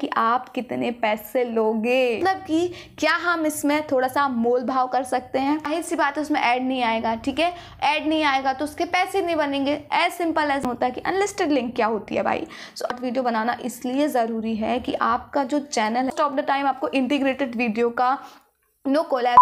कि आप कितने पैसे लोगे मतलब कि क्या हम इसमें थोड़ा सा मोल भाव कर सकते हैं जाहिर सी बात है उसमें ऐड नहीं आएगा ठीक है ऐड नहीं आएगा तो उसके पैसे नहीं बनेंगे एज सिंपल एज होता है कि अनलिस्टेड लिंक क्या होती है भाई सो so, वीडियो बनाना इसलिए ज़रूरी है कि आपका जो चैनल है ऑफ द टाइम आपको इंटीग्रेटेड वीडियो का no collab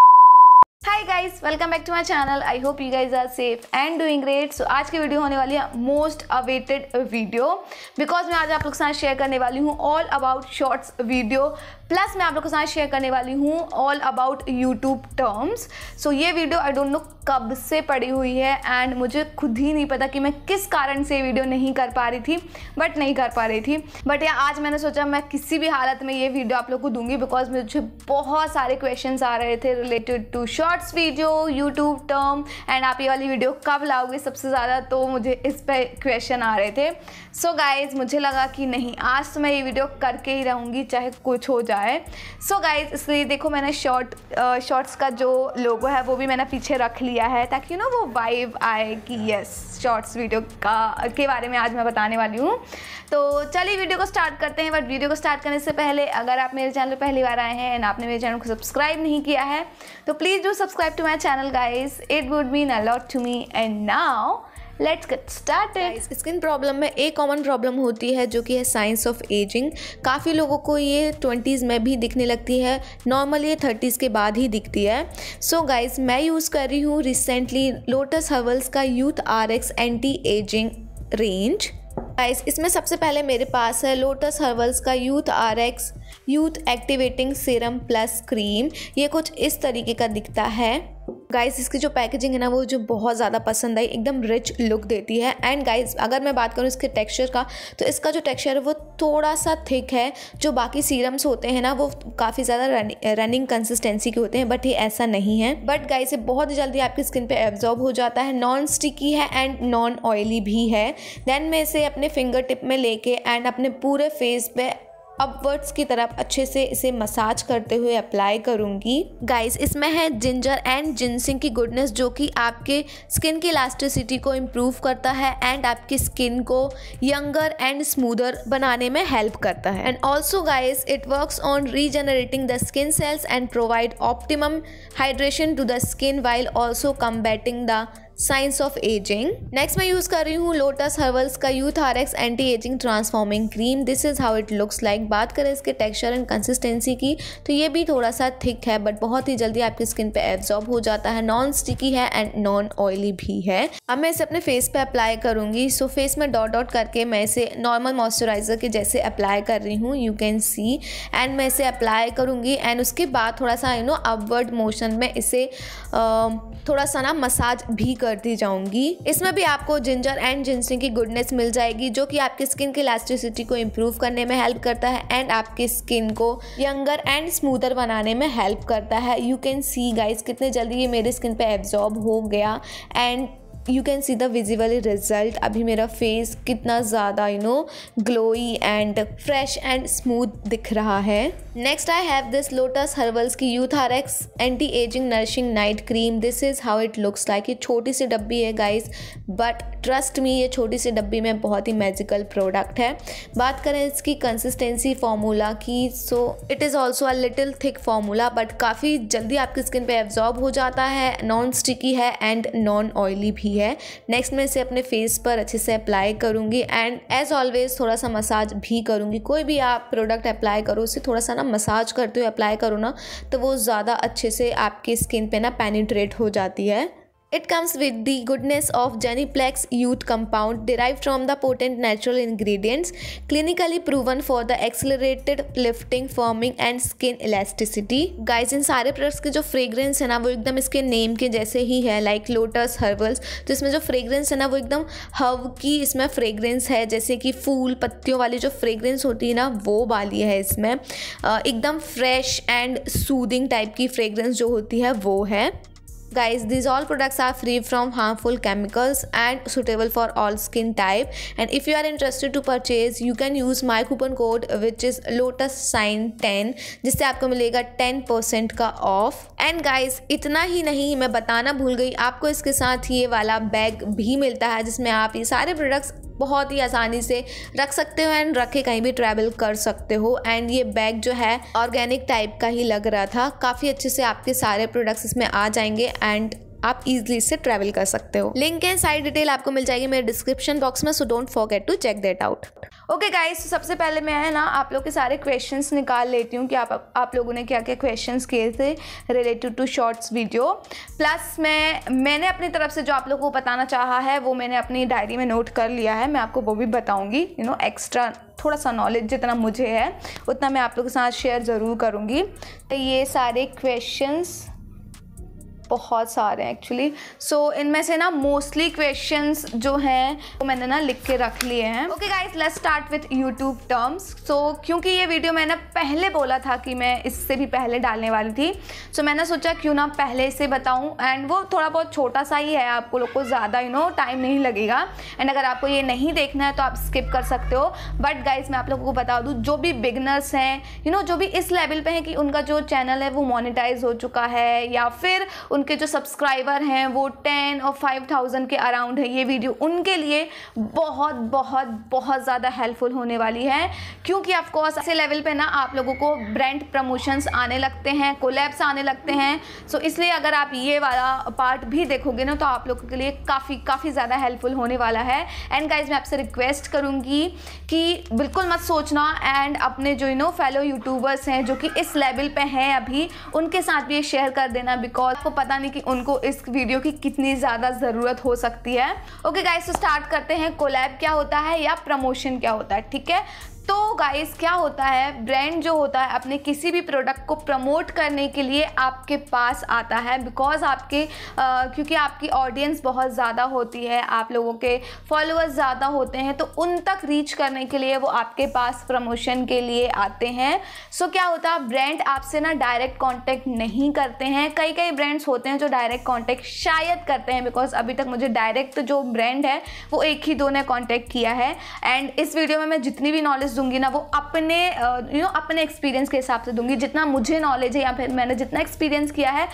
hi guys welcome back to my channel I hope you guys are safe and doing great so आज की वीडियो होने वाली है मोस्ट अवेटेड वीडियो बिकॉज मैं आज आप लोग के साथ शेयर करने वाली हूँ all about shorts video plus मैं आप लोग के साथ शेयर करने वाली हूँ all about YouTube terms so ये वीडियो आई डोंट नो कब से पड़ी हुई है एंड मुझे खुद ही नहीं पता कि मैं किस कारण से ये वीडियो नहीं कर पा रही थी बट नहीं कर पा रही थी बट या आज मैंने सोचा मैं किसी भी हालत में ये वीडियो आप लोग को दूंगी बिकॉज मुझे बहुत सारे क्वेश्चन आ रहे थे related to shorts video YouTube term and आप ये वाली वीडियो कब लाओगे सबसे ज़्यादा तो मुझे इस पर क्वेश्चन आ रहे थे सो so गाइज मुझे लगा कि नहीं आज तो मैं ये वीडियो करके ही रहूँगी चाहे कुछ हो जाए रहा है सो so गाइज इसलिए देखो मैंने शॉर्ट शॉर्ट्स का जो लोगो है वो भी मैंने पीछे रख लिया है ताकि यू नो वो वाइव आए कि यस शॉर्ट्स वीडियो का के बारे में आज मैं बताने वाली हूँ तो चलिए वीडियो को स्टार्ट करते हैं बट वीडियो को स्टार्ट करने से पहले अगर आप मेरे चैनल पर पहली बार आए हैं एंड आपने मेरे चैनल को सब्सक्राइब नहीं किया है तो please do subscribe to my channel guys it would mean a lot to me and now let's get start skin problem में एक कॉमन प्रॉब्लम होती है जो कि है साइंस ऑफ एजिंग काफ़ी लोगों को ये ट्वेंटीज़ में भी दिखने लगती है नॉर्मली ये थर्टीज़ के बाद ही दिखती है सो so गाइज मैं यूज़ कर रही हूँ रिसेंटली लोटस हर्वल्स का Youth R X anti aging range guys इसमें सबसे पहले मेरे पास है लोटस हर्बल्स का Youth R X youth activating serum plus cream ये कुछ इस तरीके का दिखता है गाइस इसकी जो पैकेजिंग है ना वो जो बहुत ज़्यादा पसंद आई एकदम रिच लुक देती है एंड गाइस अगर मैं बात करूँ इसके टेक्सचर का तो इसका जो टेक्सचर है वो थोड़ा सा थिक है जो बाकी सीरम्स होते हैं ना वो काफ़ी ज़्यादा रनिंग कंसिस्टेंसी के होते हैं बट ये ऐसा नहीं है बट गाइस ये बहुत जल्दी आपकी स्किन पर एब्जॉर्ब हो जाता है नॉन स्टिकी है एंड नॉन ऑयली भी है देन मैं इसे अपने फिंगर टिप में लेके एंड अपने पूरे फेस पे अपवर्ड्स की तरफ अच्छे से इसे मसाज करते हुए अप्लाई करूँगी गाइस इसमें है जिंजर एंड जिनसिंग की गुडनेस जो कि आपके स्किन की इलास्टिसिटी को इम्प्रूव करता है एंड आपकी स्किन को यंगर एंड स्मूदर बनाने में हेल्प करता है and also guys it work on regenerating the skin cells and provide optimum hydration to the skin while also combating the signs of aging next मैं use कर रही हूँ Lotus Herbals का Youth R X anti aging transforming cream this is how it looks like बात करें इसके texture and consistency की तो ये भी थोड़ा सा थिक है बट बहुत ही जल्दी आपकी स्किन पे एब्जॉर्ब हो जाता है नॉन स्टिकी है एंड नॉन ऑयली भी है अब मैं इसे अपने फेस पे अप्लाई करूंगी सो so, फेस में डॉट डॉट करके मैं इसे नॉर्मल मॉइस्चराइजर के जैसे अप्लाई कर रही हूँ यू कैन सी एंड मैं इसे अप्लाई करूंगी एंड उसके बाद थोड़ा सा यू नो अपवर्ड मोशन में इसे थोड़ा सा ना मसाज भी कर करती जाऊंगी इसमें भी आपको जिंजर एंड जिंसिंग की गुडनेस मिल जाएगी जो कि आपकी स्किन की इलास्टिसिटी को इम्प्रूव करने में हेल्प करता है एंड आपकी स्किन को यंगर एंड स्मूदर बनाने में हेल्प करता है यू कैन सी गाइज कितने जल्दी ये मेरी स्किन पर एब्जॉर्ब हो गया and you can see the visible result अभी मेरा फेस कितना ज़्यादा you know glowy and fresh and smooth दिख रहा है next I have this Lotus Herbals की Youth R X anti aging nourishing night cream this is how it looks like ये छोटी सी डब्बी है गाइज बट ट्रस्ट मी ये छोटी सी डब्बी में बहुत ही मैजिकल प्रोडक्ट है बात करें इसकी कंसिस्टेंसी फार्मूला की so it is also a little thick formula but काफ़ी जल्दी आपकी स्किन पर एब्जॉर्ब हो जाता है नॉन स्टिकी है एंड नॉन ऑयली भी की है नेक्स्ट मैं इसे अपने फेस पर अच्छे से अप्लाई करूँगी एंड एज ऑलवेज थोड़ा सा मसाज भी करूँगी कोई भी आप प्रोडक्ट अप्लाई करो उसे थोड़ा सा ना मसाज करते हुए अप्लाई करो ना तो वो ज़्यादा अच्छे से आपकी स्किन पर ना पेनिट्रेट हो जाती है It comes with the goodness of Geniplex youth compound derived from the potent natural ingredients, clinically proven for the accelerated lifting, firming and skin elasticity. Guys इन सारे प्रोडक्ट्स के जो फ्रेग्रेंस है ना वो एकदम इसके नेम के जैसे ही है लाइक लोटस हर्बल्स तो इसमें जो फ्रेग्रेंस है ना वो एकदम हव की इसमें फ्रेग्रेंस है जैसे कि फूल पत्तियों वाली जो फ्रेग्रेंस होती है ना वो वाली है इसमें एकदम फ्रेश एंड सूदिंग टाइप की फ्रेग्रेंस जो होती है वो है guys these all products are free from harmful chemicals and suitable for all skin type and if you are interested to purchase you can use my coupon code which is lotus sign 10 जिससे आपको मिलेगा 10% का of and guys इतना ही नहीं मैं बताना भूल गई आपको इसके साथ ये वाला बैग भी मिलता है जिसमें आप ये सारे प्रोडक्ट्स बहुत ही आसानी से रख सकते हो एंड रख के कहीं भी ट्रैवल कर सकते हो एंड ये बैग जो है ऑर्गेनिक टाइप का ही लग रहा था काफ़ी अच्छे से आपके सारे प्रोडक्ट्स इसमें आ जाएंगे एंड आप इजिली इससे ट्रैवल कर सकते हो लिंक एंड सारी डिटेल आपको मिल जाएगी मेरे डिस्क्रिप्शन बॉक्स में so don't forget to check that out okay guys सबसे पहले मैं है ना आप लोग के सारे क्वेश्चंस निकाल लेती हूँ कि आप आप लोगों ने क्या क्या क्वेश्चंस किए थे related to shorts video plus मैं मैंने अपनी तरफ से जो आप लोगों को बताना चाहा है वो मैंने अपनी डायरी में नोट कर लिया है मैं आपको वो भी बताऊँगी यू नो एक्स्ट्रा थोड़ा सा नॉलेज जितना मुझे है उतना मैं आप लोगों के साथ शेयर ज़रूर करूँगी तो ये सारे क्वेश्चंस बहुत सारे हैं एक्चुअली सो इनमें से ना मोस्टली क्वेश्चंस जो हैं वो मैंने ना लिख के रख लिए हैं okay guys let's start with YouTube terms so क्योंकि ये वीडियो मैंने पहले बोला था कि मैं इससे भी पहले डालने वाली थी सो so, मैंने सोचा क्यों ना पहले इसे बताऊँ एंड वो थोड़ा बहुत छोटा सा ही है आपको लोग को ज़्यादा यू नो टाइम नहीं लगेगा एंड अगर आपको ये नहीं देखना है तो आप स्किप कर सकते हो बट गाइज मैं आप लोगों को बता दूँ जो भी बिगनर्स हैं यू नो जो भी इस लेवल पर हैं कि उनका जो चैनल है वो मोनिटाइज हो चुका है या फिर उनके जो सब्सक्राइबर हैं वो टेन और फाइव थाउजेंड के अराउंड है ये वीडियो उनके लिए बहुत बहुत बहुत ज़्यादा हेल्पफुल होने वाली है क्योंकि ऑफकोर्स ऐसे लेवल पे ना आप लोगों को ब्रांड प्रमोशंस आने लगते हैं कोलैब्स आने लगते हैं सो इसलिए अगर आप ये वाला पार्ट भी देखोगे ना तो आप लोगों के लिए काफ़ी काफ़ी ज़्यादा हेल्पफुल होने वाला है एंड गाइज मैं आपसे रिक्वेस्ट करूँगी कि बिल्कुल मत सोचना एंड अपने जो यू नो फेलो यूट्यूबर्स हैं जो कि इस लेवल पर हैं अभी उनके साथ भी ये शेयर कर देना बिकॉज आपको पता पता नहीं कि उनको इस वीडियो की कितनी ज़्यादा ज़रूरत हो सकती है ओके गाइस तो स्टार्ट करते हैं कोलैब क्या होता है या प्रमोशन क्या होता है ठीक है तो गाइस क्या होता है ब्रांड जो होता है अपने किसी भी प्रोडक्ट को प्रमोट करने के लिए आपके पास आता है बिकॉज आपके आ, क्योंकि आपकी ऑडियंस बहुत ज़्यादा होती है आप लोगों के फॉलोअर्स ज़्यादा होते हैं तो उन तक रीच करने के लिए वो आपके पास प्रमोशन के लिए आते हैं सो क्या होता है ब्रांड आपसे ना डायरेक्ट कॉन्टैक्ट नहीं करते हैं कई कई ब्रांड्स होते हैं जो डायरेक्ट कॉन्टैक्ट शायद करते हैं बिकॉज अभी तक मुझे डायरेक्ट जो ब्रांड है वो एक ही दो ने कॉन्टैक्ट किया है एंड इस वीडियो में मैं जितनी भी नॉलेज नॉलेज दूंगी ना वो अपने you uh, know you know, अपने एक्सपीरियंस के हिसाब से दूंगी जितना मुझे नॉलेज है या फिर मैंने जितना एक्सपीरियंस किया है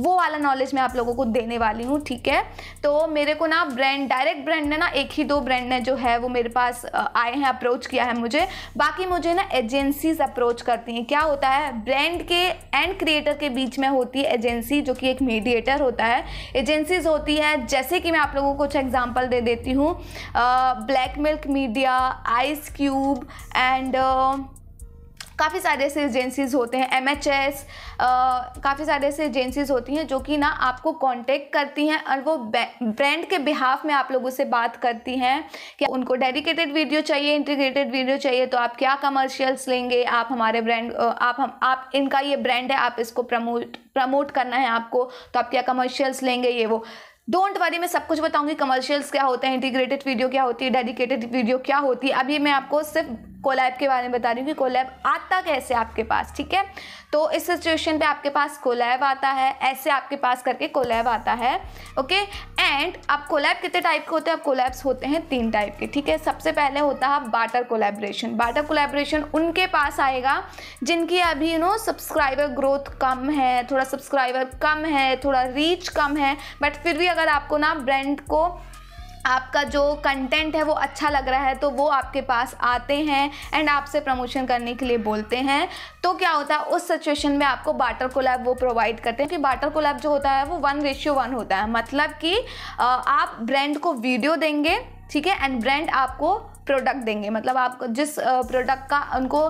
वो वाला नॉलेज मैं आप लोगों को देने वाली हूँ ठीक है तो मेरे को ना ब्रांड डायरेक्ट ब्रांड ने ना एक ही दो ब्रांड ने जो है वो मेरे पास आए हैं अप्रोच किया है मुझे बाकी मुझे ना एजेंसीज अप्रोच करती हैं क्या होता है ब्रांड के एंड क्रिएटर के बीच में होती है एजेंसी जो कि एक मीडिएटर होता है एजेंसीज होती है जैसे कि मैं आप लोगों को कुछ एग्जाम्पल दे देती हूँ black milk media ice cube and काफ़ी सारे ऐसे एजेंसीज होते हैं एम एच एस काफ़ी सारे ऐसे एजेंसीज होती हैं जो कि ना आपको कांटेक्ट करती हैं और वो ब्रांड के बिहाफ में आप लोगों से बात करती हैं कि उनको डेडिकेटेड वीडियो चाहिए इंटीग्रेटेड वीडियो चाहिए तो आप क्या कमर्शियल्स लेंगे आप हमारे ब्रांड आप हम आप इनका ये ब्रांड है आप इसको प्रमोट प्रमोट करना है आपको तो आप क्या कमर्शियल्स लेंगे ये वो डोंट वरी मैं सब कुछ बताऊंगी कमर्शियल्स क्या होते हैं इंटीग्रेटेड वीडियो क्या होती है डेडिकेटेड वीडियो क्या होती है अभी मैं आपको सिर्फ कोलैब के बारे में बता रही हूँ कि कोलैब आता कैसे आपके पास ठीक है तो इस सिचुएशन पे आपके पास कोलैब आता है ऐसे आपके पास करके कोलैब आता है ओके एंड आप कोलैब कितने टाइप के होते हैं आप कोलैब्स होते हैं तीन टाइप के ठीक है सबसे पहले होता है बाटर कोलैबोरेशन बाटर कोलैबोरेशन उनके पास आएगा जिनकी अभी यू नो सब्सक्राइबर ग्रोथ कम है थोड़ा सब्सक्राइबर कम है थोड़ा रीच कम है बट फिर भी अगर आपको ना ब्रांड को आपका जो कंटेंट है वो अच्छा लग रहा है तो वो आपके पास आते हैं एंड आपसे प्रमोशन करने के लिए बोलते हैं तो क्या होता है उस सिचुएशन में आपको बाटर कोलैब वो प्रोवाइड करते हैं कि बाटर कोलैब जो होता है वो वन रेशियो वन होता है मतलब कि आप ब्रांड को वीडियो देंगे ठीक है एंड ब्रांड आपको प्रोडक्ट देंगे मतलब आप जिस प्रोडक्ट का उनको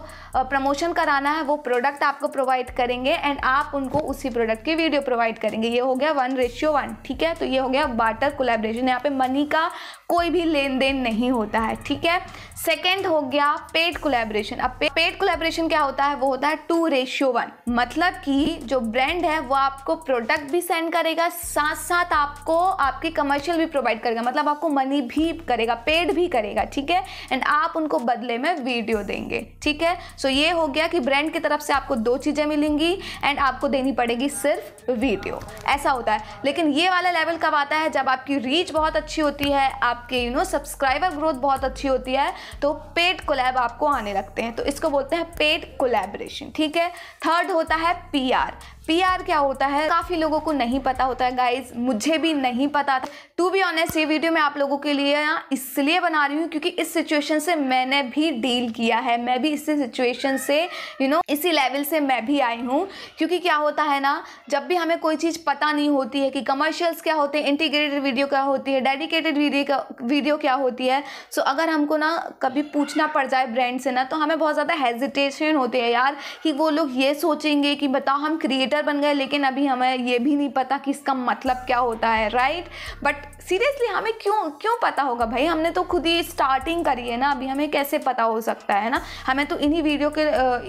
प्रमोशन कराना है वो प्रोडक्ट आपको प्रोवाइड करेंगे एंड आप उनको उसी प्रोडक्ट की वीडियो प्रोवाइड करेंगे ये हो गया वन रेशियो वन ठीक है तो ये हो गया बाटर कोलेब्रेशन यहाँ पे मनी का कोई भी लेन देन नहीं होता है ठीक है सेकेंड हो गया पेड कोलेब्रेशन अब पे, पेड कोलेब्रेशन क्या होता है वो होता है टू रेशियो वन मतलब कि जो ब्रांड है वो आपको प्रोडक्ट भी सेंड करेगा साथ साथ आपको आपकी कमर्शियल भी प्रोवाइड करेगा मतलब आपको मनी भी करेगा पेड भी करेगा ठीक है एंड आप उनको बदले में वीडियो देंगे ठीक है सो so ये हो गया कि ब्रांड की तरफ से आपको दो चीज़ें मिलेंगी एंड आपको देनी पड़ेगी सिर्फ वीडियो ऐसा होता है लेकिन ये वाला लेवल कब आता है जब आपकी रीच बहुत अच्छी होती है आपके यू नो सब्सक्राइबर ग्रोथ बहुत अच्छी होती है तो पेड कोलैब आपको आने लगते हैं तो इसको बोलते हैं पेड कोलैबोरेशन ठीक है थर्ड होता है पीआर पीआर क्या होता है काफ़ी लोगों को नहीं पता होता है गाइज मुझे भी नहीं पता था टू बी ऑनेस्ट ये वीडियो मैं आप लोगों के लिए इसलिए बना रही हूँ क्योंकि इस सिचुएशन से मैंने भी डील किया है मैं भी इसी सिचुएशन से यू you नो know, इसी लेवल से मैं भी आई हूँ क्योंकि क्या होता है ना जब भी हमें कोई चीज़ पता नहीं होती है कि कमर्शियल्स क्या होते हैं इंटीग्रेटेड वीडियो क्या होती है डेडिकेटेड वीडियो क्या वीडियो क्या होती है सो अगर हमको ना कभी पूछना पड़ जाए ब्रांड से ना तो हमें बहुत ज़्यादा हेजिटेशन होती है यार कि वो लोग ये सोचेंगे कि बताओ हम क्रिएटर टीचर बन गए लेकिन अभी हमें ये भी नहीं पता कि इसका मतलब क्या होता है राइट बट सीरियसली हमें क्यों क्यों पता होगा भाई हमने तो खुद ही स्टार्टिंग करी है ना अभी हमें कैसे पता हो सकता है ना हमें तो इन्हीं वीडियो के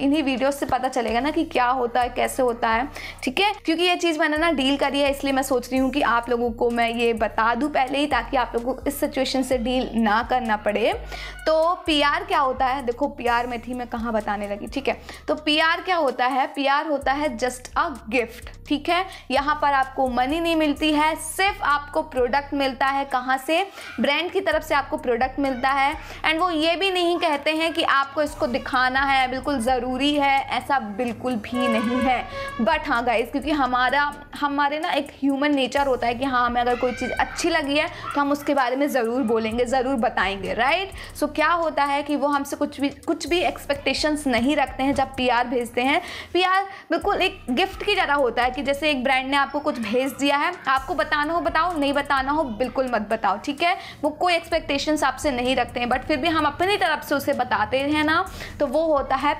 इन्हीं वीडियो से पता चलेगा ना कि क्या होता है कैसे होता है ठीक है क्योंकि ये चीज़ मैंने ना डील करी है इसलिए मैं सोच रही हूँ कि आप लोगों को मैं ये बता दूँ पहले ही ताकि आप लोगों को इस सिचुएशन से डील ना करना पड़े तो पी क्या होता है देखो पी में थी मैं कहाँ बताने लगी ठीक है तो पी क्या होता है पी होता है जस्ट अ गिफ्ट ठीक है यहाँ पर आपको मनी नहीं मिलती है सिर्फ आपको प्रोडक्ट मिलता है कहाँ से ब्रांड की तरफ से आपको प्रोडक्ट मिलता है एंड वो ये भी नहीं कहते हैं कि आपको इसको दिखाना है बिल्कुल ज़रूरी है ऐसा बिल्कुल भी नहीं है बट हाँ गाइज क्योंकि हमारा हमारे ना एक ह्यूमन नेचर होता है कि हाँ हमें अगर कोई चीज़ अच्छी लगी है तो हम उसके बारे में ज़रूर बोलेंगे ज़रूर बताएंगे राइट सो क्या होता है कि वो हमसे कुछ भी कुछ भी एक्सपेक्टेशंस नहीं रखते हैं जब पीआर भेजते हैं पीआर बिल्कुल एक गिफ्ट ही ज़्यादा होता है कि जैसे एक ब्रांड ने आपको कुछ भेज दिया है आपको बताना हो बताओ नहीं बताना हो बिल्कुल मत बताओ ठीक है वो कोई एक्सपेक्टेशंस आपसे नहीं रखते हैं बट फिर भी हम अपनी तरफ से उसे बताते हैं ना तो वो होता है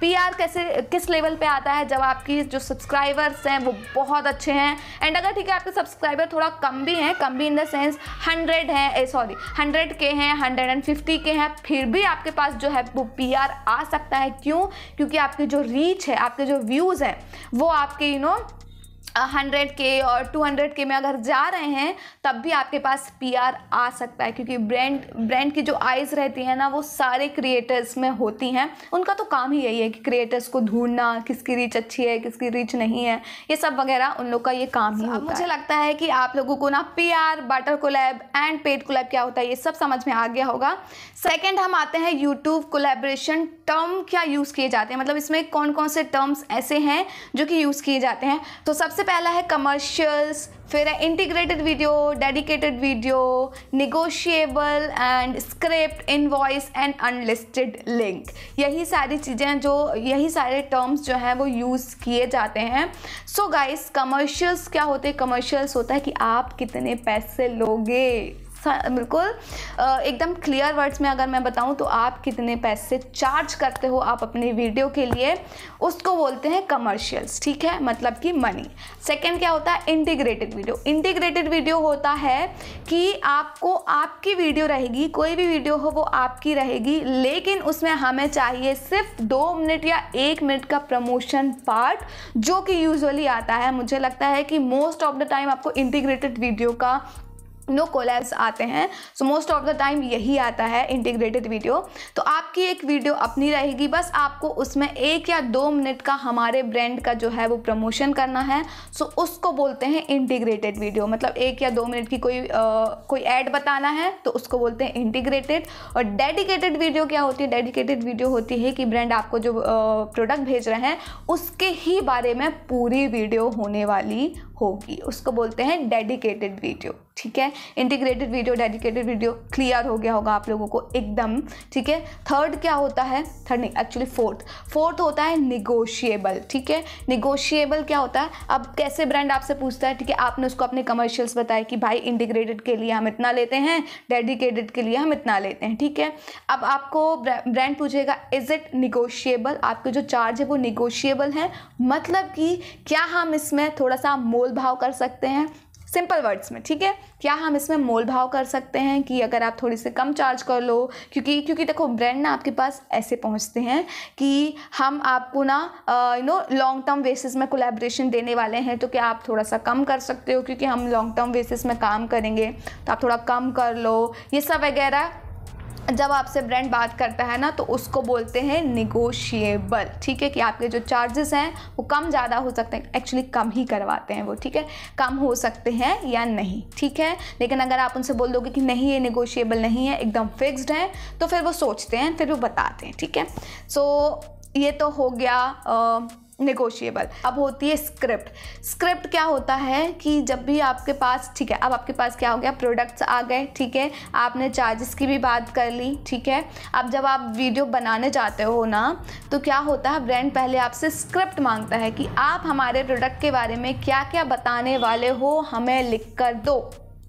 पी आर कैसे किस लेवल पर आता है जब आपकी जो सब्सक्राइबर्स हैं वो बहुत अच्छे हैं एंड अगर ठीक है आपके सब्सक्राइबर थोड़ा कम भी हैं कम भी इन द सेंस हंड्रेड हैं सॉरी हंड्रेड के हैं हंड्रेड एंड फिफ्टी के हैं फिर भी आपके पास जो है वो पी आ सकता है क्यों क्योंकि आपकी जो रीच है आपके जो व्यूज़ हैं वो वो आपके you you know know, hundred के और टू हंड्रेड के में अगर जा रहे हैं तब भी आपके पास पी आर आ सकता है क्योंकि ब्रांड ब्रांड की जो आइज़ रहती है ना वो सारे क्रिएटर्स में होती हैं उनका तो काम ही यही है कि क्रिएटर्स को ढूंढना किसकी रीच अच्छी है किसकी रीच नहीं है ये सब वगैरह उन लोग का ये काम ही होता मुझे लगता है कि आप लोगों को ना P R barter collab and paid collab क्या होता है ये सब समझ में आ गया होगा सेकेंड हम आते हैं यूट्यूब कोलेब्रेशन टर्म क्या यूज़ किए जाते हैं मतलब इसमें कौन कौन से टर्म्स ऐसे हैं जो कि यूज़ किए जाते हैं तो सबसे सबसे पहला है कमर्शियल्स फिर है integrated video dedicated video negotiable and script invoice and unlisted link यही सारी चीज़ें जो यही सारे टर्म्स जो हैं वो यूज़ किए जाते हैं सो गाइस कमर्शियल्स क्या होते हैं कमर्शियल्स होता है कि आप कितने पैसे लोगे बिल्कुल एकदम क्लियर वर्ड्स में अगर मैं बताऊँ तो आप कितने पैसे चार्ज करते हो आप अपने वीडियो के लिए उसको बोलते हैं कमर्शियल्स ठीक है मतलब कि मनी सेकेंड क्या होता है इंटीग्रेटेड वीडियो इंटीग्रेटेड वीडियो होता है कि आपको आपकी वीडियो रहेगी कोई भी वीडियो हो वो आपकी रहेगी लेकिन उसमें हमें चाहिए सिर्फ दो मिनट या एक मिनट का प्रमोशन पार्ट जो कि यूजली आता है मुझे लगता है कि मोस्ट ऑफ द टाइम आपको इंटीग्रेटेड वीडियो का नो कोलैब्स आते हैं so most of the time यही आता है इंटीग्रेटेड वीडियो तो आपकी एक वीडियो अपनी रहेगी बस आपको उसमें एक या दो मिनट का हमारे ब्रांड का जो है वो प्रमोशन करना है सो so, उसको बोलते हैं इंटीग्रेटेड वीडियो मतलब एक या दो मिनट की कोई आ, कोई ऐड बताना है तो उसको बोलते हैं इंटीग्रेटेड और डेडिकेटेड वीडियो क्या होती है डेडिकेटेड वीडियो होती है कि ब्रांड आपको जो प्रोडक्ट भेज रहे हैं उसके ही बारे में पूरी वीडियो होने वाली होगी उसको बोलते हैं डेडिकेटेड वीडियो ठीक है integrated video dedicated video clear हो गया होगा आप लोगों को एकदम ठीक है थर्ड क्या होता है थर्ड नहीं एक्चुअली फोर्थ फोर्थ होता है निगोशिएबल ठीक है निगोशिएबल क्या होता है अब कैसे ब्रांड आपसे पूछता है ठीक है आपने उसको अपने कमर्शियल्स बताए कि भाई इंटीग्रेटेड के लिए हम इतना लेते हैं डेडिकेटेड के लिए हम इतना लेते हैं ठीक है अब आपको ब्रांड पूछेगा इज़ इट निगोशिएबल आपके जो चार्ज है वो निगोशिएबल है मतलब कि क्या हम इसमें थोड़ा सा मोर मोल भाव कर सकते हैं सिंपल वर्ड्स में ठीक है क्या हम इसमें मोल भाव कर सकते हैं कि अगर आप थोड़ी से कम चार्ज कर लो क्योंकि क्योंकि देखो ब्रांड ना आपके पास ऐसे पहुंचते हैं कि हम आपको ना you know long term basis में कोलैबोरेशन देने वाले हैं तो क्या आप थोड़ा सा कम कर सकते हो क्योंकि हम लॉन्ग टर्म बेसिस में काम करेंगे तो आप थोड़ा कम कर लो ये सब वगैरह जब आपसे ब्रांड बात करता है ना तो उसको बोलते हैं निगोशिएबल ठीक है कि आपके जो चार्जेस हैं वो कम ज़्यादा हो सकते हैं एक्चुअली कम ही करवाते हैं वो ठीक है कम हो सकते हैं या नहीं ठीक है लेकिन अगर आप उनसे बोल दोगे कि नहीं ये निगोशिएबल नहीं है एकदम फिक्स्ड है तो फिर वो सोचते हैं फिर वो बताते हैं ठीक है सो so, ये तो हो गया आ, नेगोशिएबल अब होती है स्क्रिप्ट स्क्रिप्ट क्या होता है कि जब भी आपके पास ठीक है अब आपके पास क्या हो गया प्रोडक्ट्स आ गए ठीक है आपने चार्जेस की भी बात कर ली ठीक है अब जब आप वीडियो बनाने जाते हो ना तो क्या होता है ब्रांड पहले आपसे स्क्रिप्ट मांगता है कि आप हमारे प्रोडक्ट के बारे में क्या क्या बताने वाले हो हमें लिख कर दो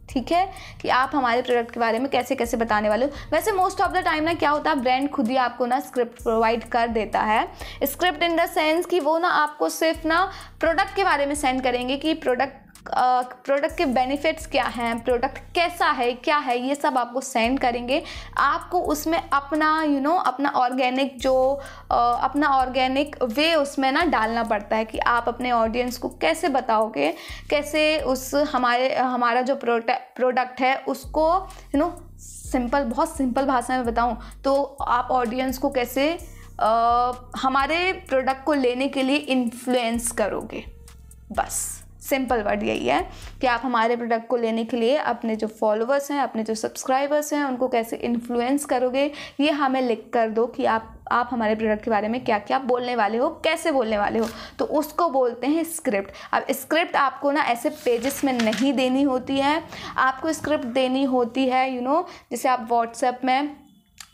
ठीक है कि आप हमारे प्रोडक्ट के बारे में कैसे कैसे बताने वाले हो वैसे मोस्ट ऑफ द टाइम ना क्या होता है ब्रांड खुद ही आपको ना स्क्रिप्ट प्रोवाइड कर देता है स्क्रिप्ट इन द सेंस कि वो ना आपको सिर्फ ना प्रोडक्ट के बारे में सेंड करेंगे कि प्रोडक्ट प्रोडक्ट के बेनिफिट्स क्या हैं प्रोडक्ट कैसा है क्या है ये सब आपको सेंड करेंगे आपको उसमें अपना यू you नो know, अपना ऑर्गेनिक जो अपना ऑर्गेनिक वे उसमें ना डालना पड़ता है कि आप अपने ऑडियंस को कैसे बताओगे कैसे उस हमारे हमारा जो प्रोडक्ट प्रोडक्ट है उसको यू नो सिंपल बहुत सिंपल भाषा में बताऊँ तो आप ऑडियंस को कैसे आ, हमारे प्रोडक्ट को लेने के लिए इन्फ्लुएंस करोगे बस सिंपल वर्ड यही है कि आप हमारे प्रोडक्ट को लेने के लिए अपने जो फॉलोअर्स हैं अपने जो सब्सक्राइबर्स हैं उनको कैसे इन्फ्लुएंस करोगे ये हमें लिख कर दो कि आप आप हमारे प्रोडक्ट के बारे में क्या क्या बोलने वाले हो कैसे बोलने वाले हो तो उसको बोलते हैं स्क्रिप्ट अब स्क्रिप्ट आपको ना ऐसे पेजेस में नहीं देनी होती है आपको स्क्रिप्ट देनी होती है यू you नो know, जैसे आप व्हाट्सएप में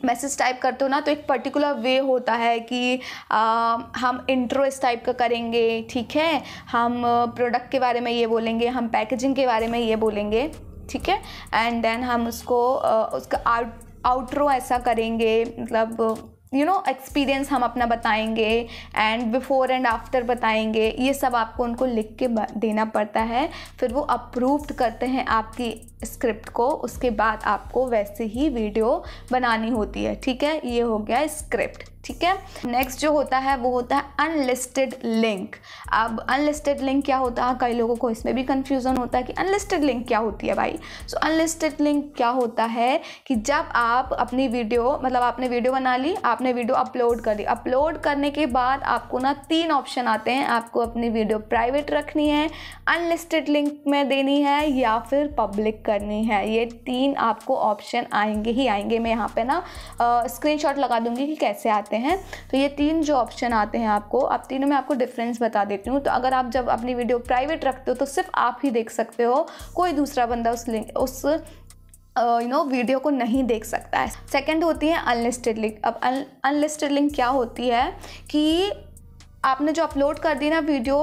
मैसेज टाइप करते हो ना तो एक पर्टिकुलर वे होता है कि आ, हम इंट्रो इस टाइप का करेंगे ठीक है हम प्रोडक्ट के बारे में ये बोलेंगे हम पैकेजिंग के बारे में ये बोलेंगे ठीक है एंड देन हम उसको आ, उसका आउट आउटरो ऐसा करेंगे मतलब यू नो एक्सपीरियंस हम अपना बताएंगे एंड बिफोर एंड आफ्टर बताएंगे ये सब आपको उनको लिख के देना पड़ता है फिर वो अप्रूव्ड करते हैं आपकी स्क्रिप्ट को उसके बाद आपको वैसे ही वीडियो बनानी होती है ठीक है ये हो गया स्क्रिप्ट ठीक है नेक्स्ट जो होता है वो होता है अनलिस्टेड लिंक अब अनलिस्टेड लिंक क्या होता है कई लोगों को इसमें भी कन्फ्यूज़न होता है कि अनलिस्टेड लिंक क्या होती है भाई सो अनलिस्टेड लिंक क्या होता है कि जब आप अपनी वीडियो मतलब आपने वीडियो बना ली आपने वीडियो अपलोड कर ली अपलोड करने के बाद आपको ना तीन ऑप्शन आते हैं आपको अपनी वीडियो प्राइवेट रखनी है अनलिस्टेड लिंक में देनी है या फिर पब्लिक करनी है ये तीन आपको ऑप्शन आएंगे ही आएंगे मैं यहाँ पर ना स्क्रीन लगा दूंगी कि कैसे आते आते हैं तो ये तीन जो ऑप्शन आते हैं आपको आप तीनों में आपको डिफरेंस बता देती हूँ तो अगर आप जब अपनी वीडियो प्राइवेट रखते हो तो सिर्फ आप ही देख सकते हो कोई दूसरा बंदा उस लिंक उस यू नो वीडियो को नहीं देख सकता है सेकेंड होती है अनलिस्टेड लिंक अब अनलिस्टेड लिंक क्या होती है कि आपने जो अपलोड कर दी ना वीडियो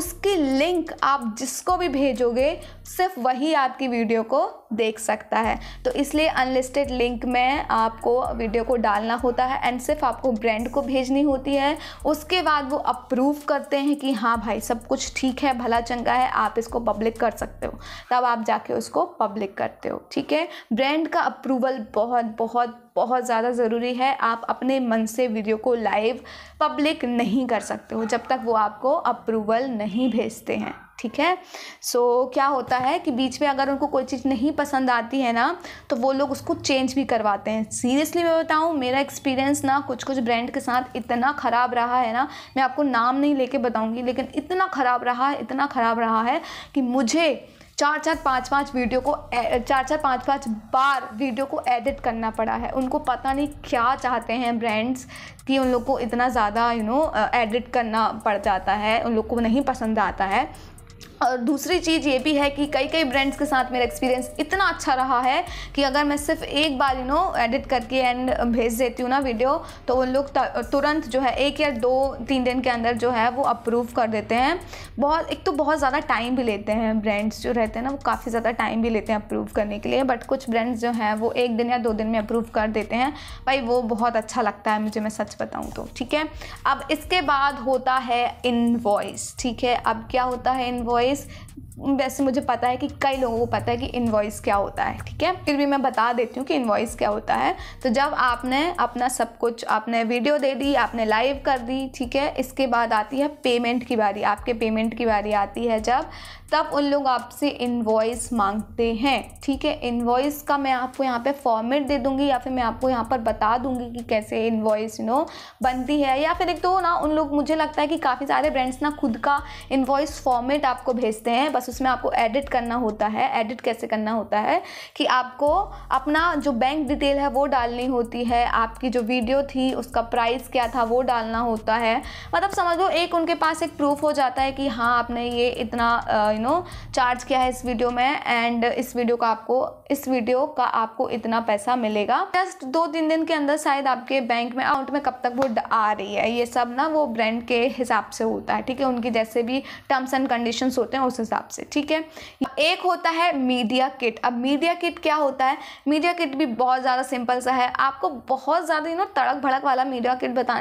उसकी लिंक आप जिसको भी भेजोगे सिर्फ वही आपकी वीडियो को देख सकता है तो इसलिए अनलिस्टेड लिंक में आपको वीडियो को डालना होता है एंड सिर्फ आपको ब्रांड को भेजनी होती है उसके बाद वो अप्रूव करते हैं कि हाँ भाई सब कुछ ठीक है भला चंगा है आप इसको पब्लिक कर सकते हो तब आप जाके उसको पब्लिक करते हो ठीक है ब्रांड का अप्रूवल बहुत बहुत बहुत ज़्यादा ज़रूरी है आप अपने मन से वीडियो को लाइव पब्लिक नहीं कर सकते हो जब तक वो आपको अप्रूवल नहीं भेजते हैं ठीक है सो so, क्या होता है कि बीच में अगर उनको कोई चीज़ नहीं पसंद आती है ना तो वो लोग उसको चेंज भी करवाते हैं सीरियसली मैं बताऊँ मेरा एक्सपीरियंस ना कुछ कुछ ब्रांड के साथ इतना ख़राब रहा है ना मैं आपको नाम नहीं लेके बताऊँगी लेकिन इतना ख़राब रहा है इतना ख़राब रहा है कि मुझे चार चार पाँच पाँच वीडियो को चार चार पाँच पाँच बार वीडियो को एडिट करना पड़ा है उनको पता नहीं क्या चाहते हैं ब्रांड्स कि उन लोग को इतना ज़्यादा यू नो एडिट करना पड़ जाता है उन लोग को नहीं पसंद आता है और दूसरी चीज़ ये भी है कि कई कई ब्रांड्स के साथ मेरा एक्सपीरियंस इतना अच्छा रहा है कि अगर मैं सिर्फ एक बार यू नो एडिट करके एंड भेज देती हूँ ना वीडियो तो उन लोग तुरंत जो है एक या दो तीन दिन के अंदर जो है वो अप्रूव कर देते हैं बहुत एक तो बहुत ज़्यादा टाइम भी लेते हैं ब्रांड्स जो रहते हैं ना वो काफ़ी ज़्यादा टाइम भी लेते हैं अप्रूव करने के लिए बट कुछ ब्रांड्स जो हैं वो एक दिन या दो दिन में अप्रूव कर देते हैं भाई वो बहुत अच्छा लगता है मुझे मैं सच बताऊँ तो ठीक है अब इसके बाद होता है इन ठीक है अब क्या होता है इन es वैसे मुझे पता है कि कई लोगों को पता है कि इन्वॉइस क्या होता है ठीक है फिर भी मैं बता देती हूँ कि इन्वॉइस क्या होता है तो जब आपने अपना सब कुछ आपने वीडियो दे दी आपने लाइव कर दी ठीक है इसके बाद आती है पेमेंट की बारी आपके पेमेंट की बारी आती है जब तब उन लोग आपसे इन्वॉइस मांगते हैं ठीक है इन्वॉइस का मैं आपको यहाँ पे फॉर्मेट दे दूँगी या फिर मैं आपको यहाँ पर बता दूँगी कि कैसे इन्वॉइस यू नो बनती है या फिर एक तो ना उन लोग मुझे लगता है कि काफ़ी सारे ब्रांड्स ना खुद का इन्वॉइस फॉर्मेट आपको भेजते हैं बस पास उसमें आपको एडिट करना होता है एडिट कैसे करना होता है कि आपको अपना जो बैंक डिटेल है वो डालनी होती है आपकी जो वीडियो थी उसका प्राइस क्या था वो डालना होता है मतलब समझ लो एक उनके पास एक प्रूफ हो जाता है कि हाँ आपने ये इतना यू नो चार्ज किया है इस वीडियो में एंड इस वीडियो का आपको इस वीडियो का आपको इतना पैसा मिलेगा जस्ट दो तीन दिन के अंदर शायद आपके बैंक में अकाउंट में कब तक वो आ रही है ये सब ना वो ब्रांड के हिसाब से होता है ठीक है उनकी जैसे भी टर्म्स एंड कंडीशंस होते हैं उस हिसाब से ठीक है एक होता है मीडिया किट अब मीडिया किट क्या होता है मीडिया किट भी बहुत ज़्यादा सिंपल सा है आपको बहुत ज़्यादा यू नो तड़क भड़क वाला मीडिया किट बता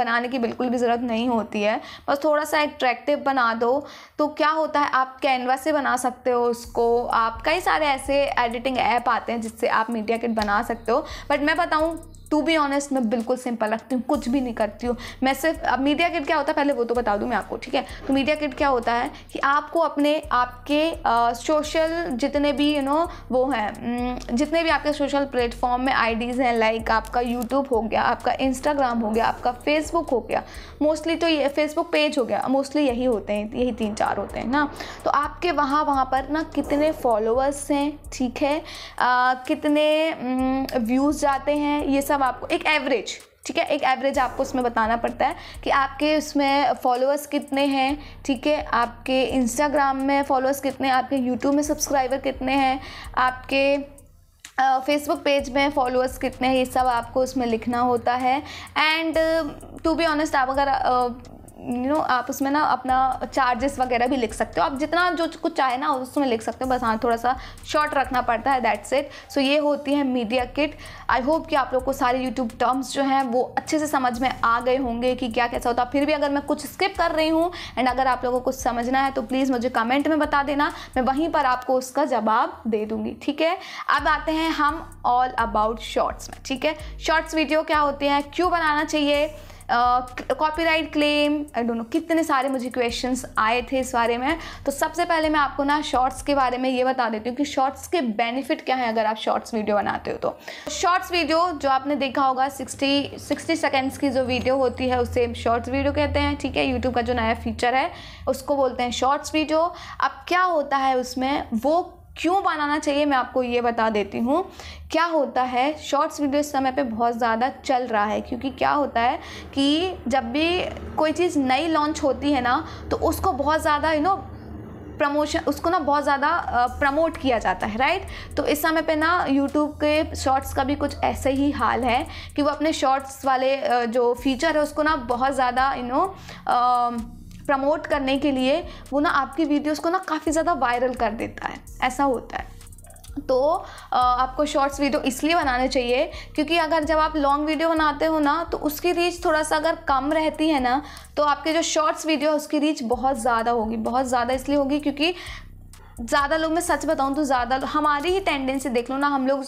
बनाने की बिल्कुल भी ज़रूरत नहीं होती है बस थोड़ा सा एट्रैक्टिव बना दो तो क्या होता है आप कैनवा से बना सकते हो उसको आप कई सारे ऐसे एडिटिंग ऐप आते हैं जिससे आप मीडिया किट बना सकते हो बट मैं बताऊँ टू बी ऑनेस्ट मैं बिल्कुल सिंपल रखती हूँ कुछ भी नहीं करती हूँ मैं सिर्फ अब मीडिया किट क्या होता है पहले वो तो बता दूँ मैं आपको ठीक है तो मीडिया किट क्या होता है कि आपको अपने आपके सोशल जितने भी यू you नो know, वो हैं जितने भी आपके सोशल प्लेटफॉर्म में आईडीज़ हैं लाइक आपका यूट्यूब हो गया आपका इंस्टाग्राम हो गया आपका फेसबुक हो गया मोस्टली तो ये फेसबुक पेज हो गया मोस्टली यही होते हैं यही तीन चार होते हैं ना तो आप आपके वहाँ वहाँ पर ना कितने फॉलोअर्स हैं ठीक है आ, कितने व्यूज़ जाते हैं ये सब आपको एक एवरेज ठीक है एक एवरेज आपको उसमें बताना पड़ता है कि आपके उसमें फॉलोअर्स कितने हैं ठीक है आपके इंस्टाग्राम में फॉलोअर्स कितने आपके यूट्यूब में सब्सक्राइबर कितने हैं आपके फेसबुक पेज में फॉलोअर्स कितने हैं ये सब आपको उसमें लिखना होता है एंड टू बी ऑनेस्ट आप अगर uh, यू नो आप उसमें ना अपना चार्जेस वगैरह भी लिख सकते हो आप जितना जो कुछ चाहे ना उसमें लिख सकते हो बस हाँ थोड़ा सा शॉर्ट रखना पड़ता है दैट्स इट सो ये होती है मीडिया किट आई होप कि आप लोग को सारे यूट्यूब टर्म्स जो हैं वो अच्छे से समझ में आ गए होंगे कि क्या कैसा होता है फिर भी अगर मैं कुछ स्किप कर रही हूँ एंड अगर आप लोगों को कुछ समझना है तो प्लीज़ मुझे कमेंट में बता देना मैं वहीं पर आपको उसका जवाब दे दूँगी ठीक है अब आते हैं हम ऑल अबाउट शॉर्ट्स में ठीक है शॉर्ट्स वीडियो क्या होते हैं क्यों बनाना चाहिए copyright claim I don't know कितने सारे मुझे क्वेश्चंस आए थे इस बारे में तो सबसे पहले मैं आपको ना शॉर्ट्स के बारे में ये बता देती हूँ कि शॉर्ट्स के बेनिफिट क्या हैं अगर आप शॉर्ट्स वीडियो बनाते हो तो शॉर्ट्स वीडियो जो आपने देखा होगा सिक्सटी सिक्सटी सेकेंड्स की जो वीडियो होती है उसे शॉर्ट्स वीडियो कहते हैं ठीक है यूट्यूब का जो नया फीचर है उसको बोलते हैं शॉर्ट्स वीडियो अब क्या होता है उसमें वो क्यों बनाना चाहिए मैं आपको ये बता देती हूँ क्या होता है शॉर्ट्स वीडियो इस समय पे बहुत ज़्यादा चल रहा है क्योंकि क्या होता है कि जब भी कोई चीज़ नई लॉन्च होती है ना तो उसको बहुत ज़्यादा यू नो प्रमोशन उसको ना बहुत ज़्यादा प्रमोट किया जाता है राइट तो इस समय पे ना यूट्यूब के शॉर्ट्स का भी कुछ ऐसे ही हाल है कि वो अपने शॉर्ट्स वाले जो फीचर है उसको ना बहुत ज़्यादा यू नो प्रमोट करने के लिए वो ना आपकी वीडियोस को ना काफ़ी ज़्यादा वायरल कर देता है ऐसा होता है तो आपको शॉर्ट्स वीडियो इसलिए बनाने चाहिए क्योंकि अगर जब आप लॉन्ग वीडियो बनाते हो ना तो उसकी रीच थोड़ा सा अगर कम रहती है ना तो आपके जो शॉर्ट्स वीडियो है उसकी रीच बहुत ज़्यादा होगी बहुत ज़्यादा इसलिए होगी क्योंकि ज़्यादा लोग मैं सच बताऊँ तो ज़्यादा हमारी ही टेंडेंसी देख लो ना हम लोग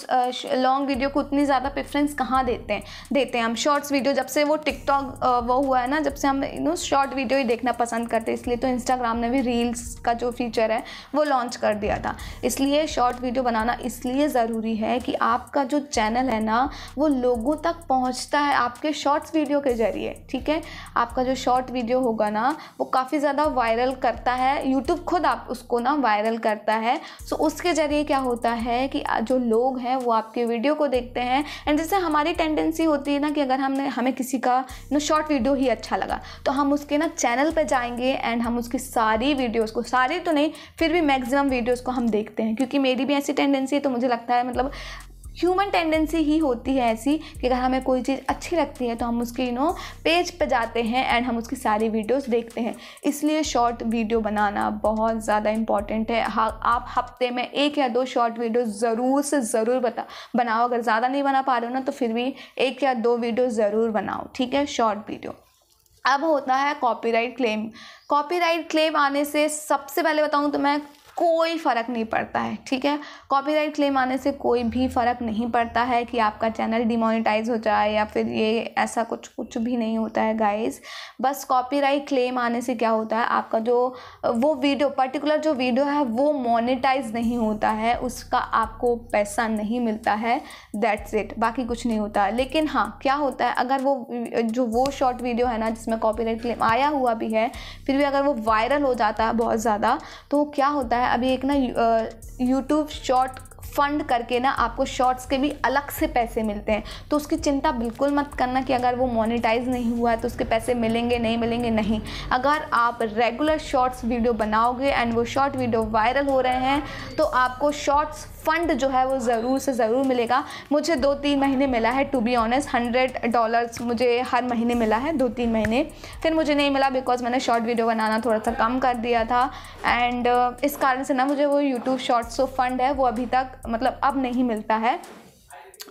लॉन्ग वीडियो को उतनी ज़्यादा प्रेफरेंस कहाँ देते हैं देते हैं हम शॉर्ट्स वीडियो जब से वो टिकटॉक वो हुआ है ना जब से हम यू नो शॉर्ट वीडियो ही देखना पसंद करते हैं इसलिए तो इंस्टाग्राम ने भी रील्स का जो फीचर है वो लॉन्च कर दिया था इसलिए शॉर्ट वीडियो बनाना इसलिए ज़रूरी है कि आपका जो चैनल है ना वो लोगों तक पहुँचता है आपके शॉर्ट्स वीडियो के ज़रिए ठीक है आपका जो शॉर्ट वीडियो होगा ना वो काफ़ी ज़्यादा वायरल करता है यूट्यूब खुद आप उसको ना वायरल करता है सो so, उसके ज़रिए क्या होता है कि जो लोग हैं वो आपके वीडियो को देखते हैं एंड जैसे हमारी टेंडेंसी होती है ना कि अगर हमने हमें किसी का नो शॉर्ट वीडियो ही अच्छा लगा तो हम उसके ना चैनल पर जाएंगे एंड हम उसकी सारी वीडियोज़ को सारी तो नहीं फिर भी मैक्सिमम वीडियोज़ को हम देखते हैं क्योंकि मेरी भी ऐसी टेंडेंसी है तो मुझे लगता है मतलब ह्यूमन टेंडेंसी ही होती है ऐसी कि अगर हमें कोई चीज़ अच्छी लगती है तो हम उसके यू नो पेज पर पे जाते हैं एंड हम उसकी सारी वीडियोस देखते हैं इसलिए शॉर्ट वीडियो बनाना बहुत ज़्यादा इंपॉर्टेंट है हाँ आप हफ्ते में एक या दो शॉर्ट वीडियो ज़रूर से ज़रूर बता बनाओ अगर ज़्यादा नहीं बना पा रहे हो ना तो फिर भी एक या दो वीडियो ज़रूर बनाओ ठीक है शॉर्ट वीडियो अब होता है कॉपीराइट क्लेम कॉपीराइट क्लेम आने से सबसे पहले बताऊँ तो मैं कोई फ़र्क नहीं पड़ता है ठीक है कॉपीराइट क्लेम आने से कोई भी फ़र्क नहीं पड़ता है कि आपका चैनल डिमोनिटाइज़ हो जाए या फिर ये ऐसा कुछ कुछ भी नहीं होता है गाइस बस कॉपीराइट क्लेम आने से क्या होता है आपका जो वो वीडियो पर्टिकुलर जो वीडियो है वो मोनिटाइज नहीं होता है उसका आपको पैसा नहीं मिलता है दैट्स इट बाकी कुछ नहीं होता है लेकिन हाँ क्या होता है अगर वो जो वो शॉर्ट वीडियो है ना जिसमें कॉपी क्लेम आया हुआ भी है फिर भी अगर वो वायरल हो जाता है बहुत ज़्यादा तो क्या होता है है अभी एक ना यूट्यूब शॉर्ट फंड करके ना आपको शॉर्ट्स के भी अलग से पैसे मिलते हैं तो उसकी चिंता बिल्कुल मत करना कि अगर वो मोनिटाइज नहीं हुआ है तो उसके पैसे मिलेंगे नहीं मिलेंगे नहीं अगर आप रेगुलर शॉर्ट्स वीडियो बनाओगे एंड वो शॉर्ट वीडियो वायरल हो रहे हैं तो आपको शॉर्ट्स फ़ंड जो है वो ज़रूर से ज़रूर मिलेगा मुझे दो तीन महीने मिला है to be honest hundred dollars मुझे हर महीने मिला है दो तीन महीने फिर मुझे नहीं मिला बिकॉज मैंने शॉर्ट वीडियो बनाना थोड़ा सा कम कर दिया था एंड इस कारण से ना मुझे वो यूट्यूब शॉर्ट्स जो फंड है वो अभी तक मतलब अब नहीं मिलता है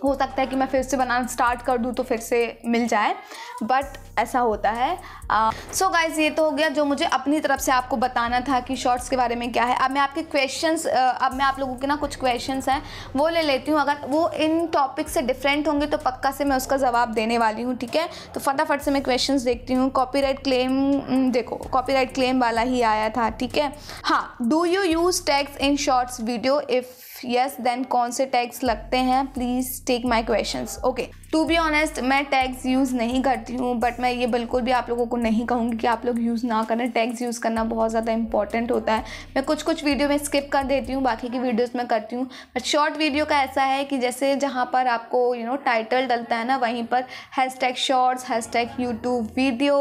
हो सकता है कि मैं फिर से बनाना स्टार्ट कर दूँ तो फिर से मिल जाए बट ऐसा होता है सो uh, गाइज so ये तो हो गया जो मुझे अपनी तरफ से आपको बताना था कि शॉर्ट्स के बारे में क्या है अब मैं आपके क्वेश्चन uh, अब मैं आप लोगों के ना कुछ क्वेश्चन हैं वो ले लेती हूँ अगर वो इन टॉपिक से डिफरेंट होंगे तो पक्का से मैं उसका जवाब देने वाली हूँ ठीक है तो फटाफट से मैं क्वेश्चन देखती हूँ राइट क्लेम हम्म, देखो राइट क्लेम वाला ही आया था ठीक है हाँ do you use tags in shorts video if yes then कौन से टैक्स लगते हैं please take my question okay to be honest मैं टैग्स यूज़ नहीं करती हूँ बट मैं ये बिल्कुल भी आप लोगों को नहीं कहूँगी कि आप लोग यूज़ ना करें टैग्स यूज़ करना बहुत ज़्यादा इंपॉर्टेंट होता है मैं कुछ कुछ वीडियो में स्किप कर देती हूँ बाकी की वीडियोज़ में करती हूँ बट शॉर्ट वीडियो का ऐसा है कि जैसे जहाँ पर आपको यू नो टाइटल डलता है ना वहीं पर hashtag shorts hashtag YouTube video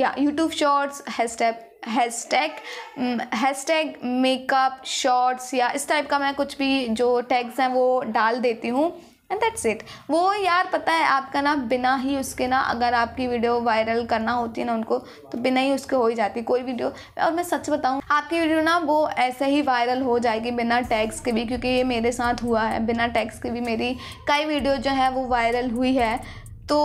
या YouTube shorts hashtag hashtag hashtag makeup shorts या इस टाइप का मैं कुछ भी जो टैग्स हैं वो डाल देती हूँ एंड दैट्स इट वो यार पता है आपका ना बिना ही उसके ना अगर आपकी वीडियो वायरल करना होती है ना उनको तो बिना ही उसके हो ही जाती कोई वीडियो और मैं सच बताऊँ आपकी वीडियो ना वो ऐसे ही वायरल हो जाएगी बिना टैग्स के भी क्योंकि ये मेरे साथ हुआ है बिना टैग्स के भी मेरी कई वीडियो जो है वो वायरल हुई है तो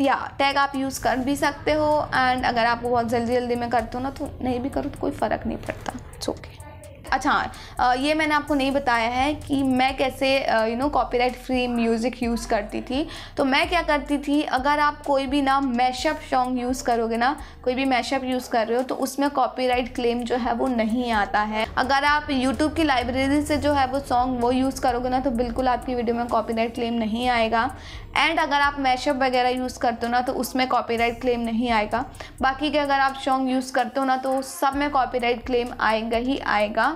या टैग आप यूज़ कर भी सकते हो एंड अगर आप बहुत जल्दी जल्दी में करते हो ना तो नहीं भी करो तो कोई फ़र्क नहीं पड़ता ओके okay. अच्छा ये मैंने आपको नहीं बताया है कि मैं कैसे you know copyright free music use करती थी तो मैं क्या करती थी अगर आप कोई भी ना मैशअप सॉन्ग यूज़ करोगे ना कोई भी मैशअप यूज़ कर रहे हो तो उसमें कॉपीराइट क्लेम जो है वो नहीं आता है अगर आप यूट्यूब की लाइब्रेरी से जो है वो सॉन्ग वो यूज़ करोगे ना तो बिल्कुल आपकी वीडियो में कॉपीराइट क्लेम नहीं आएगा एंड अगर आप मैशअप वगैरह यूज़ करते हो ना तो उसमें कॉपीराइट क्लेम नहीं आएगा बाकी के अगर आप सॉन्ग यूज़ करते हो ना तो सब में कॉपीराइट क्लेम आएगा ही आएगा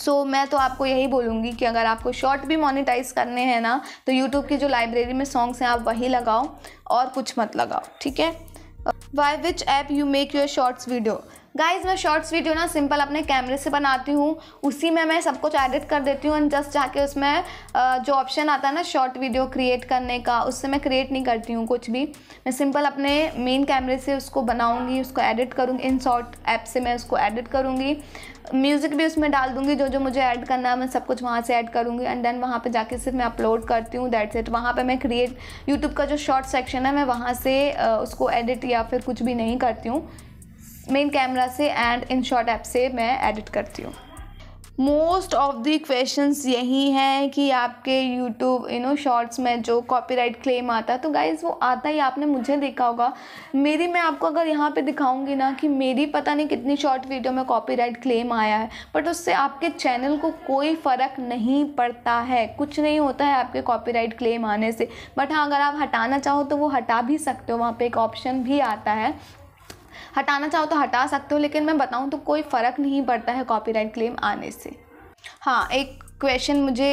सो so, मैं तो आपको यही बोलूँगी कि अगर आपको शॉर्ट भी मोनिटाइज करने हैं ना तो यूट्यूब की जो लाइब्रेरी में सॉन्ग्स हैं आप वही लगाओ और कुछ मत लगाओ ठीक है why which app you make your shorts video guys मैं शॉर्ट्स वीडियो ना सिंपल अपने कैमरे से बनाती हूँ उसी में मैं सब कुछ एडिट कर देती हूँ एंड जस्ट जाके उसमें जो ऑप्शन आता है ना शॉर्ट वीडियो क्रिएट करने का उससे मैं क्रिएट नहीं करती हूँ कुछ भी मैं सिंपल अपने मेन कैमरे से उसको बनाऊँगी उसको एडिट करूँगी इन शॉर्ट ऐप से मैं उसको एडिट करूँगी म्यूज़िक भी उसमें डाल दूँगी जो जो मुझे ऐड करना है मैं सब कुछ वहाँ से ऐड करूँगी एंड देन वहाँ पे जाके सिर्फ मैं अपलोड करती हूँ दैट्स इट वहाँ पे मैं क्रिएट यूट्यूब का जो शॉर्ट सेक्शन है मैं वहाँ से उसको एडिट या फिर कुछ भी नहीं करती हूँ मेन कैमरा से एंड इन शॉर्ट ऐप से मैं एडिट करती हूँ मोस्ट ऑफ दी क्वेश्चंस यही हैं कि आपके यूट्यूब यू नो शॉर्ट्स में जो कॉपीराइट क्लेम आता है तो गाइज़ वो आता ही आपने मुझे देखा होगा मेरी मैं आपको अगर यहाँ पे दिखाऊंगी ना कि मेरी पता नहीं कितनी शॉर्ट वीडियो में कॉपीराइट क्लेम आया है बट उससे आपके चैनल को कोई फ़र्क नहीं पड़ता है कुछ नहीं होता है आपके राइट क्लेम आने से बट हाँ अगर आप हटाना चाहो तो वो हटा भी सकते हो वहाँ पर एक ऑप्शन भी आता है हटाना चाहो तो हटा सकते हो लेकिन मैं बताऊँ तो कोई फ़र्क नहीं पड़ता है कॉपीराइट क्लेम आने से हाँ एक क्वेश्चन मुझे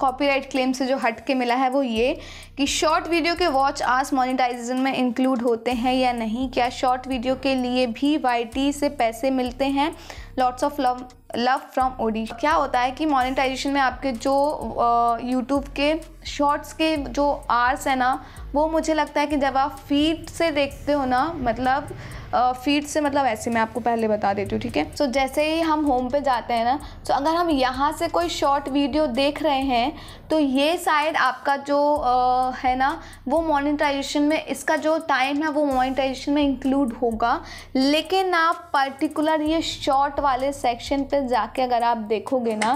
कॉपीराइट क्लेम से जो हट के मिला है वो ये कि शॉर्ट वीडियो के वॉच आज मोनिटाइजेशन में इंक्लूड होते हैं या नहीं क्या शॉर्ट वीडियो के लिए भी वाई से पैसे मिलते हैं lots of love love from ओडी क्या होता है कि मोनेटाइजेशन में आपके जो यूट्यूब के शॉर्ट्स के जो आर्स है ना वो मुझे लगता है कि जब आप फीड से देखते हो ना मतलब फीड से मतलब ऐसे मैं आपको पहले बता देती हूँ ठीक है सो जैसे ही हम होम पे जाते हैं ना सो अगर हम यहाँ से कोई शॉर्ट वीडियो देख रहे हैं तो ये शायद आपका जो uh, है ना वो मोनिटाइजेशन में इसका जो टाइम है वो मोनिटाइजेशन में इंक्लूड होगा लेकिन आप पर्टिकुलर ये शॉर्ट वाले सेक्शन पे जाके अगर आप देखोगे ना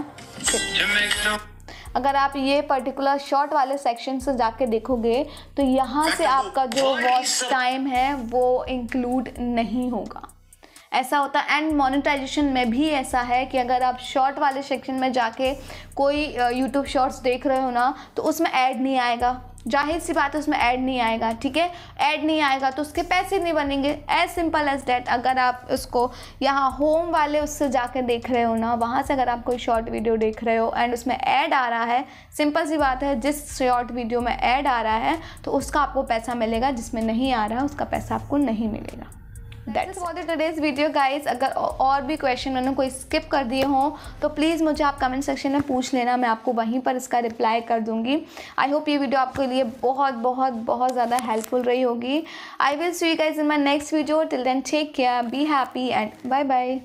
अगर आप ये पर्टिकुलर शॉर्ट वाले सेक्शन से जाके देखोगे तो यहाँ से तो आपका जो वॉच टाइम है वो इंक्लूड नहीं होगा ऐसा होता है एंड मोनेटाइजेशन में भी ऐसा है कि अगर आप शॉर्ट वाले सेक्शन में जाके कोई यूट्यूब शॉर्ट्स देख रहे हो ना तो उसमें ऐड नहीं आएगा जाहिर सी बात है उसमें ऐड नहीं आएगा ठीक है ऐड नहीं आएगा तो उसके पैसे नहीं बनेंगे एज सिंपल एज डेट अगर आप उसको यहाँ होम वाले उससे जाकर देख रहे हो ना वहाँ से अगर आप कोई शॉर्ट वीडियो देख रहे हो एंड उसमें ऐड आ रहा है सिंपल सी बात है जिस शॉर्ट वीडियो में ऐड आ रहा है तो उसका आपको पैसा मिलेगा जिसमें नहीं आ रहा है उसका पैसा आपको नहीं मिलेगा that's about today's video guys अगर और भी क्वेश्चन मैंने कोई स्किप कर दिए हों तो प्लीज़ मुझे आप कमेंट सेक्शन में पूछ लेना मैं आपको वहीं पर इसका रिप्लाई कर दूँगी आई होप ये वीडियो आपके लिए बहुत बहुत बहुत ज़्यादा हेल्पफुल रही होगी I will see guys in my next video till then take care be happy and bye bye